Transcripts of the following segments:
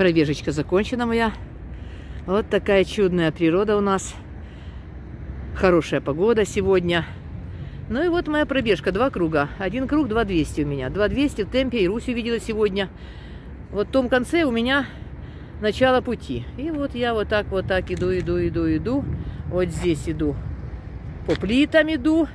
пробежечка закончена моя. Вот такая чудная природа у нас. Хорошая погода сегодня. Ну и вот моя пробежка, два круга. Один круг, 2200 у меня. 2200 в темпе, и Русь увидела сегодня. Вот в том конце у меня начало пути. И вот я вот так, вот так иду, иду, иду, иду. Вот здесь иду. По плитам иду.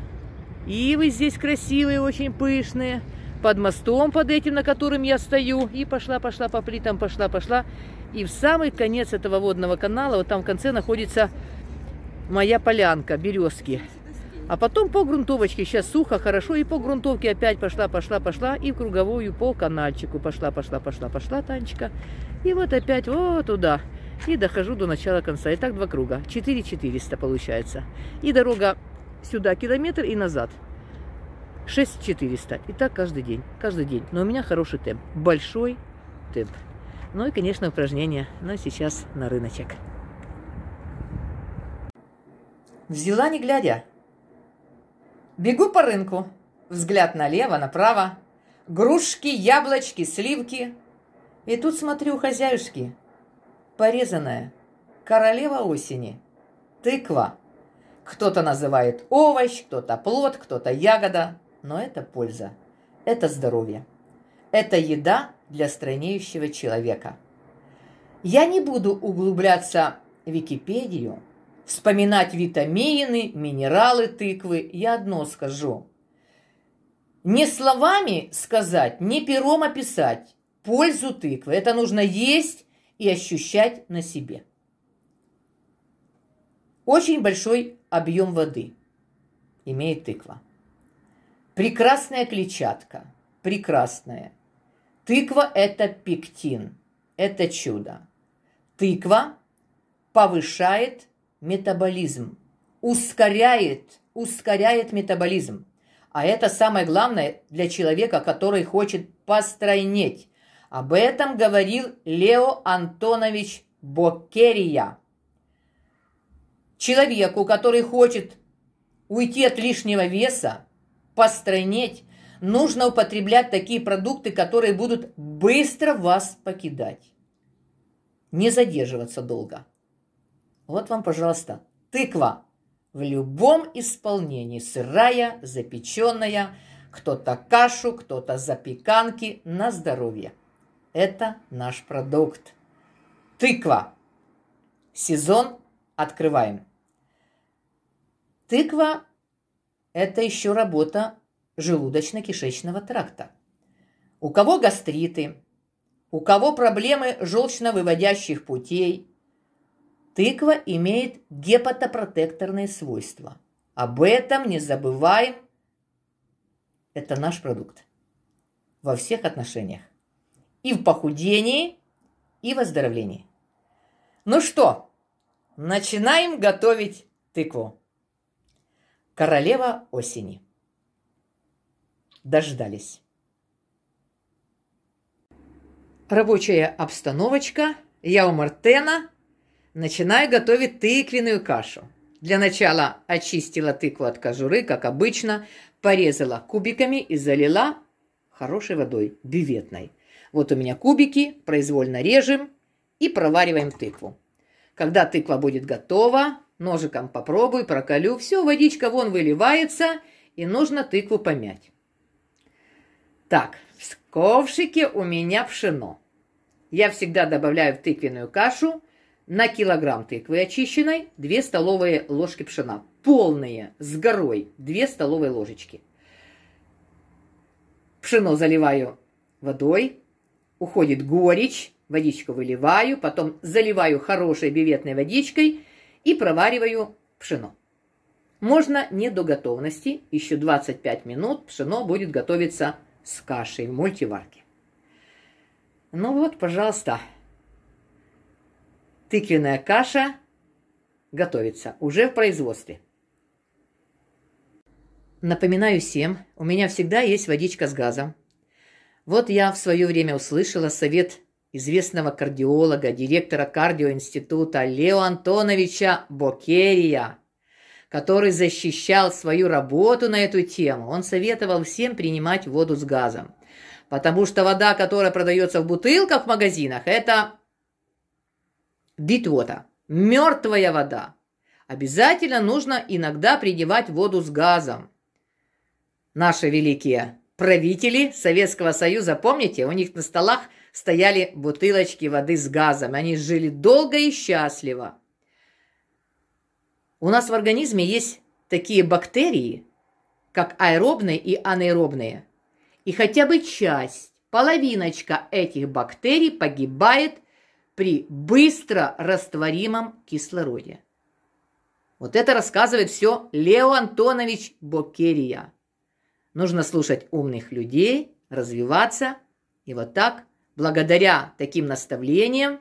Ивы здесь красивые, очень пышные под мостом, под этим, на котором я стою, и пошла, пошла по плитам, пошла, пошла. И в самый конец этого водного канала, вот там в конце находится моя полянка, березки. А потом по грунтовочке, сейчас сухо, хорошо, и по грунтовке опять пошла, пошла, пошла, и в круговую по канальчику пошла, пошла, пошла, пошла, Танечка. И вот опять вот туда. И дохожу до начала конца. И так два круга. 4 400 получается. И дорога сюда километр и назад. 6400. И так каждый день, каждый день. Но у меня хороший темп, большой темп. Ну и, конечно, упражнения, но сейчас на рыночек. Взяла не глядя. Бегу по рынку. Взгляд налево, направо. Грушки, яблочки, сливки. И тут смотрю хозяюшки. Порезанная. Королева осени. Тыква. Кто-то называет овощ, кто-то плод, кто-то ягода но это польза. Это здоровье. Это еда для стройнеющего человека. Я не буду углубляться в Википедию, вспоминать витамины, минералы, тыквы. Я одно скажу. Не словами сказать, не пером описать пользу тыквы. Это нужно есть и ощущать на себе. Очень большой объем воды имеет тыква. Прекрасная клетчатка. Прекрасная. Тыква – это пектин. Это чудо. Тыква повышает метаболизм. Ускоряет, ускоряет метаболизм. А это самое главное для человека, который хочет постройнеть. Об этом говорил Лео Антонович Бокерия. Человеку, который хочет уйти от лишнего веса, постранеть, нужно употреблять такие продукты, которые будут быстро вас покидать. Не задерживаться долго. Вот вам, пожалуйста, тыква в любом исполнении. Сырая, запеченная, кто-то кашу, кто-то запеканки на здоровье. Это наш продукт. Тыква. Сезон открываем. Тыква это еще работа желудочно-кишечного тракта. У кого гастриты, у кого проблемы желчно-выводящих путей. Тыква имеет гепатопротекторные свойства. Об этом не забываем. Это наш продукт во всех отношениях. И в похудении, и в оздоровлении. Ну что, начинаем готовить тыкву. Королева осени. Дождались. Рабочая обстановочка. Я у Мартена. Начинаю готовить тыквенную кашу. Для начала очистила тыкву от кожуры, как обычно, порезала кубиками и залила хорошей водой, бюветной. Вот у меня кубики, произвольно режем и провариваем тыкву. Когда тыква будет готова, Ножиком попробуй, проколю, все, водичка вон выливается, и нужно тыкву помять. Так, в ковшике у меня пшено. Я всегда добавляю в тыквенную кашу на килограмм тыквы очищенной 2 столовые ложки пшена. Полные, с горой, 2 столовые ложечки. Пшено заливаю водой, уходит горечь, водичку выливаю, потом заливаю хорошей биветной водичкой и провариваю пшено. Можно не до готовности, еще 25 минут пшено будет готовиться с кашей в мультиварке. Ну вот, пожалуйста, тыквенная каша готовится, уже в производстве. Напоминаю всем, у меня всегда есть водичка с газом. Вот я в свое время услышала совет известного кардиолога, директора кардиоинститута Лео Антоновича Бокерия, который защищал свою работу на эту тему. Он советовал всем принимать воду с газом, потому что вода, которая продается в бутылках в магазинах, это битвота, мертвая вода. Обязательно нужно иногда принимать воду с газом. Наши великие правители Советского Союза, помните, у них на столах – стояли бутылочки воды с газом. Они жили долго и счастливо. У нас в организме есть такие бактерии, как аэробные и анаэробные. И хотя бы часть, половиночка этих бактерий погибает при быстро растворимом кислороде. Вот это рассказывает все Лео Антонович Бокерия. Нужно слушать умных людей, развиваться и вот так – благодаря таким наставлениям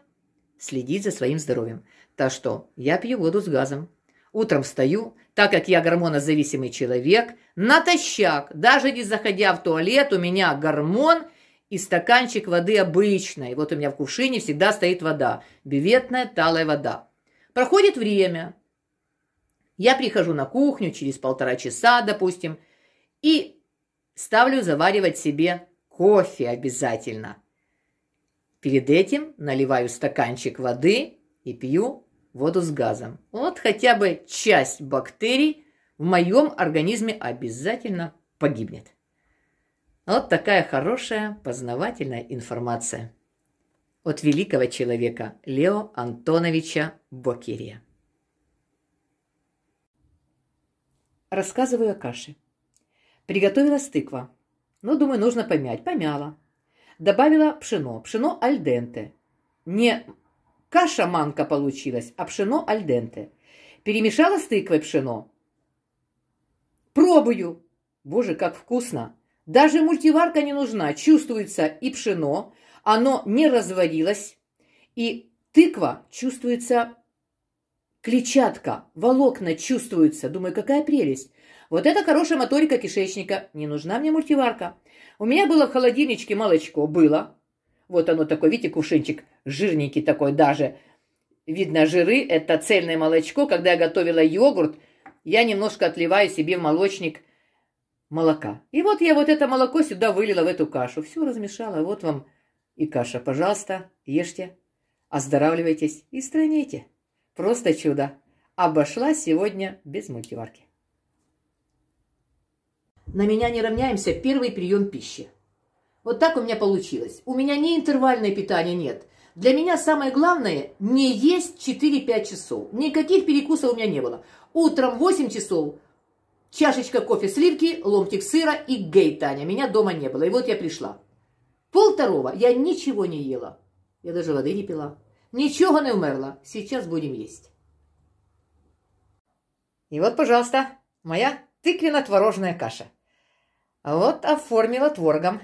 следить за своим здоровьем. Так что я пью воду с газом. Утром встаю, так как я гормонозависимый человек, натощак, даже не заходя в туалет, у меня гормон и стаканчик воды обычной. Вот у меня в кувшине всегда стоит вода, биветная талая вода. Проходит время. Я прихожу на кухню через полтора часа, допустим, и ставлю заваривать себе кофе обязательно – Перед этим наливаю стаканчик воды и пью воду с газом. Вот хотя бы часть бактерий в моем организме обязательно погибнет. Вот такая хорошая познавательная информация от великого человека Лео Антоновича Бокерия. Рассказываю о каше. Приготовила тыква. Ну, думаю, нужно помять. Помяла. Добавила пшено. Пшено альденте. Не каша-манка получилась, а пшено альденте. Перемешала с тыквой пшено. Пробую. Боже, как вкусно. Даже мультиварка не нужна. Чувствуется и пшено. Оно не разварилось. И тыква чувствуется Клетчатка, волокна чувствуются. Думаю, какая прелесть. Вот это хорошая моторика кишечника. Не нужна мне мультиварка. У меня было в холодильничке молочко. Было. Вот оно такое, видите, кувшинчик, жирненький такой даже. Видно, жиры – это цельное молочко. Когда я готовила йогурт, я немножко отливаю себе в молочник молока. И вот я вот это молоко сюда вылила в эту кашу. Все размешала. Вот вам и каша. Пожалуйста, ешьте, оздоравливайтесь и страните. Просто чудо. Обошла сегодня без мультиварки. На меня не равняемся первый прием пищи. Вот так у меня получилось. У меня ни интервальное питание нет. Для меня самое главное – не есть 4-5 часов. Никаких перекусов у меня не было. Утром 8 часов – чашечка кофе сливки, ломтик сыра и гей, Таня. Меня дома не было. И вот я пришла. Пол второго я ничего не ела. Я даже воды не пила. Ничего не умерла. Сейчас будем есть. И вот, пожалуйста, моя тыквенно-творожная каша. Вот оформила творогом.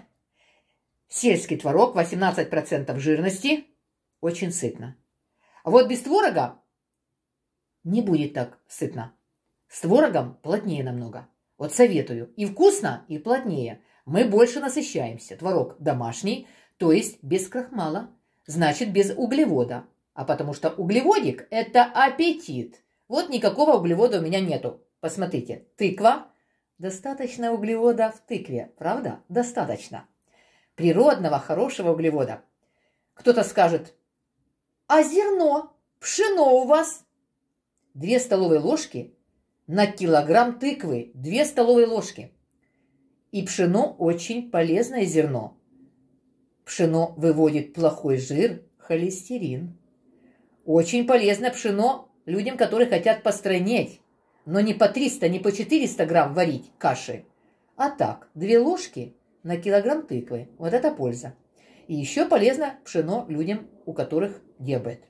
Сельский творог 18% жирности. Очень сытно. А вот без творога не будет так сытно. С творогом плотнее намного. Вот советую. И вкусно, и плотнее. Мы больше насыщаемся. Творог домашний, то есть без крахмала. Значит, без углевода. А потому что углеводик – это аппетит. Вот никакого углевода у меня нету. Посмотрите, тыква – Достаточно углевода в тыкве, правда? Достаточно. Природного, хорошего углевода. Кто-то скажет, а зерно, пшено у вас? Две столовые ложки на килограмм тыквы, две столовые ложки. И пшено очень полезное зерно. Пшено выводит плохой жир, холестерин. Очень полезно пшено людям, которые хотят постранеть. Но не по 300, не по 400 грамм варить каши, а так, две ложки на килограмм тыквы. Вот это польза. И еще полезно пшено людям, у которых диабет.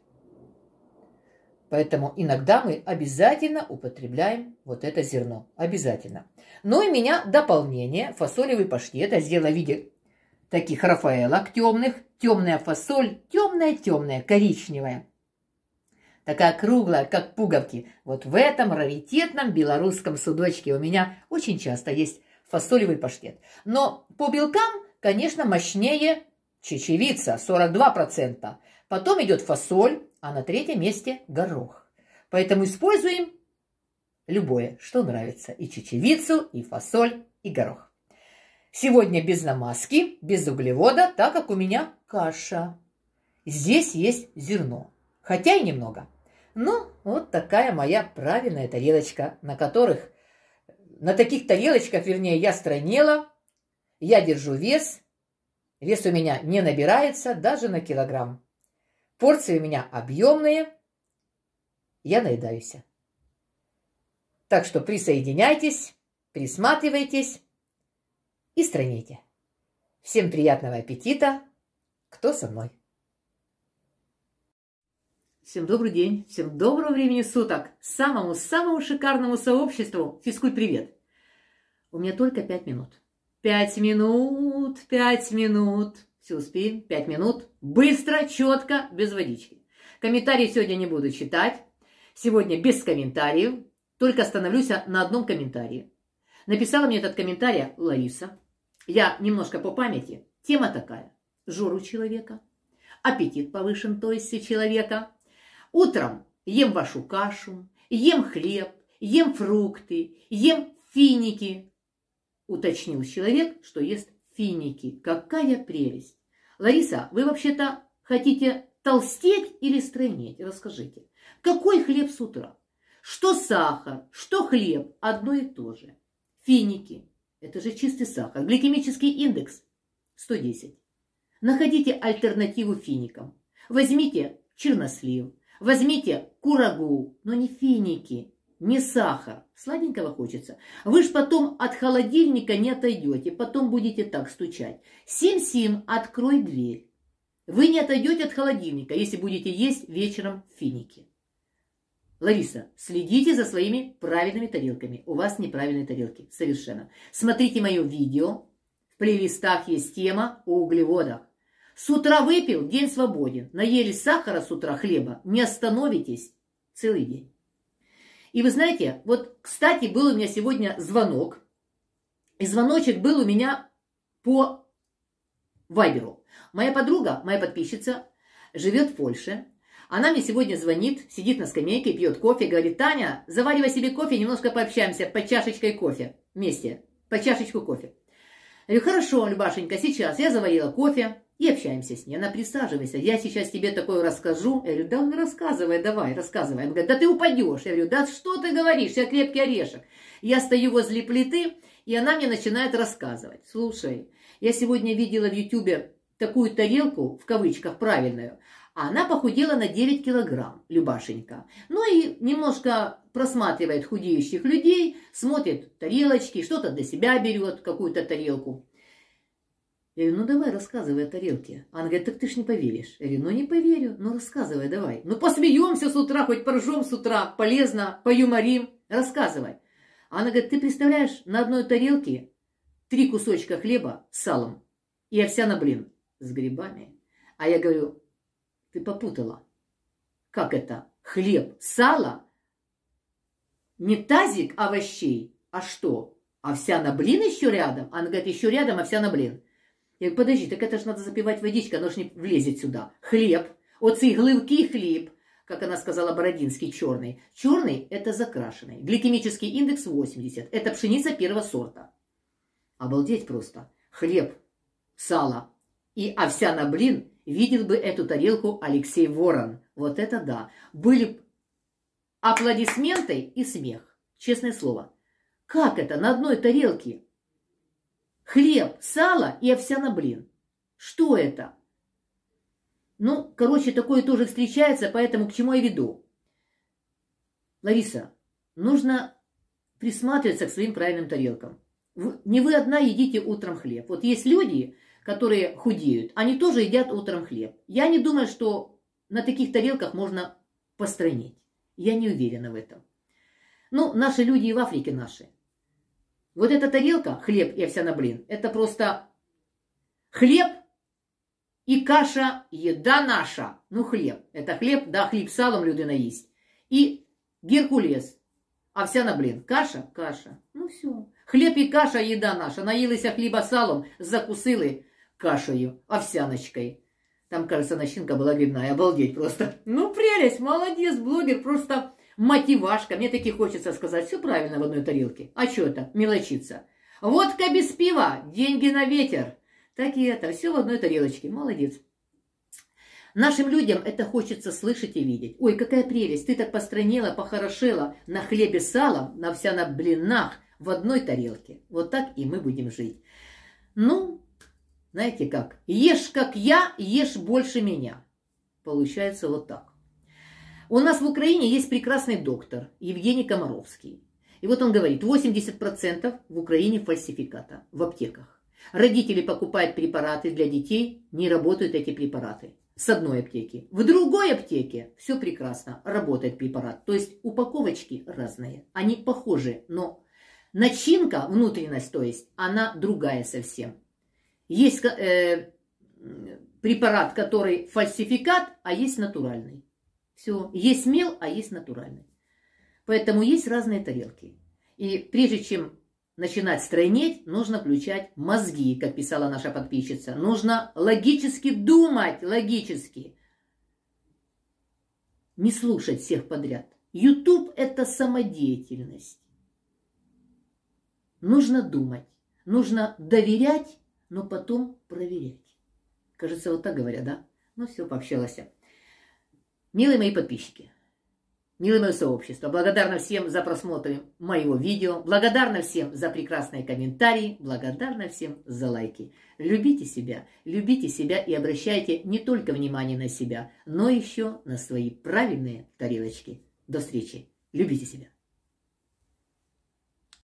Поэтому иногда мы обязательно употребляем вот это зерно. Обязательно. Ну и у меня дополнение. Фасолевый паштет. Я а сделала в виде таких рафаэлок темных. Темная фасоль, темная-темная, коричневая такая круглая, как пуговки. Вот в этом раритетном белорусском судочке у меня очень часто есть фасолевый паштет. Но по белкам, конечно, мощнее чечевица, 42%. Потом идет фасоль, а на третьем месте горох. Поэтому используем любое, что нравится. И чечевицу, и фасоль, и горох. Сегодня без намазки, без углевода, так как у меня каша. Здесь есть зерно хотя и немного. Ну, вот такая моя правильная тарелочка, на которых, на таких тарелочках, вернее, я странела, я держу вес, вес у меня не набирается даже на килограмм. Порции у меня объемные, я наедаюсь. Так что присоединяйтесь, присматривайтесь и страните. Всем приятного аппетита, кто со мной. Всем добрый день, всем доброго времени суток, самому-самому шикарному сообществу физкульт-привет. У меня только пять минут. Пять минут, пять минут. Все успеем, пять минут. Быстро, четко, без водички. Комментарии сегодня не буду читать. Сегодня без комментариев. Только остановлюсь на одном комментарии. Написала мне этот комментарий Лариса. Я немножко по памяти. Тема такая. Жору человека. Аппетит повышен, то есть у человека – Утром ем вашу кашу, ем хлеб, ем фрукты, ем финики. Уточнил человек, что ест финики. Какая прелесть! Лариса, вы вообще-то хотите толстеть или стройнеть? Расскажите. Какой хлеб с утра? Что сахар, что хлеб, одно и то же. Финики. Это же чистый сахар. Гликемический индекс 110. Находите альтернативу финикам. Возьмите чернослив, Возьмите курагу, но не финики, не сахар. Сладенького хочется. Вы ж потом от холодильника не отойдете, потом будете так стучать. Сим-сим, открой дверь. Вы не отойдете от холодильника, если будете есть вечером финики. Лариса, следите за своими правильными тарелками. У вас неправильные тарелки, совершенно. Смотрите мое видео. В плейлистах есть тема о углеводах. С утра выпил, день свободен. Наелись сахара с утра, хлеба. Не остановитесь целый день. И вы знаете, вот, кстати, был у меня сегодня звонок. И звоночек был у меня по Вайберу. Моя подруга, моя подписчица, живет в Польше. Она мне сегодня звонит, сидит на скамейке, пьет кофе, говорит, Таня, заваривай себе кофе, немножко пообщаемся по чашечкой кофе вместе, по чашечку кофе. Я говорю, хорошо, Любашенька, сейчас я заварила кофе, и общаемся с ней. Она присаживайся, я сейчас тебе такое расскажу. Я говорю, да он рассказывай, давай, рассказывай. Она говорит, да ты упадешь. Я говорю, да что ты говоришь, я крепкий орешек. Я стою возле плиты, и она мне начинает рассказывать. Слушай, я сегодня видела в Ютубе такую тарелку, в кавычках, правильную, а она похудела на 9 килограмм, Любашенька. Ну и немножко просматривает худеющих людей, смотрит тарелочки, что-то для себя берет, какую-то тарелку. Я говорю, ну давай рассказывай о тарелке. Она говорит, так ты ж не поверишь. Я говорю, ну не поверю, ну рассказывай давай. Ну посмеемся с утра, хоть поржем с утра, полезно, поюморим, рассказывай. Она говорит, ты представляешь, на одной тарелке три кусочка хлеба с салом и овсяна блин с грибами. А я говорю, ты попутала. Как это? Хлеб, сало? Не тазик овощей, а что? Овсяна блин еще рядом? Она говорит, еще рядом овсяна блин. Я говорю, подожди, так это же надо запивать водичкой, оно же не влезет сюда. Хлеб, оцей глывки хлеб, как она сказала, бородинский, черный. Черный – это закрашенный. Гликемический индекс 80. Это пшеница первого сорта. Обалдеть просто. Хлеб, сало и овсяна блин видел бы эту тарелку Алексей Ворон. Вот это да. Были аплодисменты и смех. Честное слово. Как это на одной тарелке Хлеб, сало и овсяноблин. Что это? Ну, короче, такое тоже встречается, поэтому к чему я веду? Лариса, нужно присматриваться к своим правильным тарелкам. Не вы одна едите утром хлеб. Вот есть люди, которые худеют, они тоже едят утром хлеб. Я не думаю, что на таких тарелках можно постранить. Я не уверена в этом. Ну, наши люди и в Африке наши. Вот эта тарелка, хлеб и овсяный блин, это просто хлеб и каша, еда наша. Ну, хлеб. Это хлеб, да, хлеб салом людина їсть. И геркулес. Овсяна блин. Каша, каша. Ну, все. Хлеб и каша, еда наша. Наїлися хлеба салом, закусили кашей, овсяночкой. Там, кажется, начинка была грибная. Обалдеть просто. Ну, прелесть, молодец, блогер, просто мотивашка, мне таки хочется сказать, все правильно в одной тарелке. А что это, мелочиться. Водка без пива, деньги на ветер. Так и это, все в одной тарелочке. Молодец. Нашим людям это хочется слышать и видеть. Ой, какая прелесть, ты так постранила, похорошела на хлебе с салом, на вся на блинах, в одной тарелке. Вот так и мы будем жить. Ну, знаете как, ешь как я, ешь больше меня. Получается вот так. У нас в Украине есть прекрасный доктор Евгений Комаровский. И вот он говорит, 80% в Украине фальсификата в аптеках. Родители покупают препараты для детей, не работают эти препараты. С одной аптеки. В другой аптеке все прекрасно, работает препарат. То есть упаковочки разные, они похожи, но начинка, внутренность, то есть, она другая совсем. Есть э, препарат, который фальсификат, а есть натуральный. Все, есть мел, а есть натуральный. Поэтому есть разные тарелки. И прежде чем начинать стройнеть, нужно включать мозги, как писала наша подписчица. Нужно логически думать, логически. Не слушать всех подряд. Ютуб это самодеятельность. Нужно думать, нужно доверять, но потом проверять. Кажется, вот так говорят, да? Ну все, пообщалась. Милые мои подписчики, милое мое сообщество, благодарна всем за просмотры моего видео, благодарна всем за прекрасные комментарии, благодарна всем за лайки. Любите себя, любите себя и обращайте не только внимание на себя, но еще на свои правильные тарелочки. До встречи. Любите себя.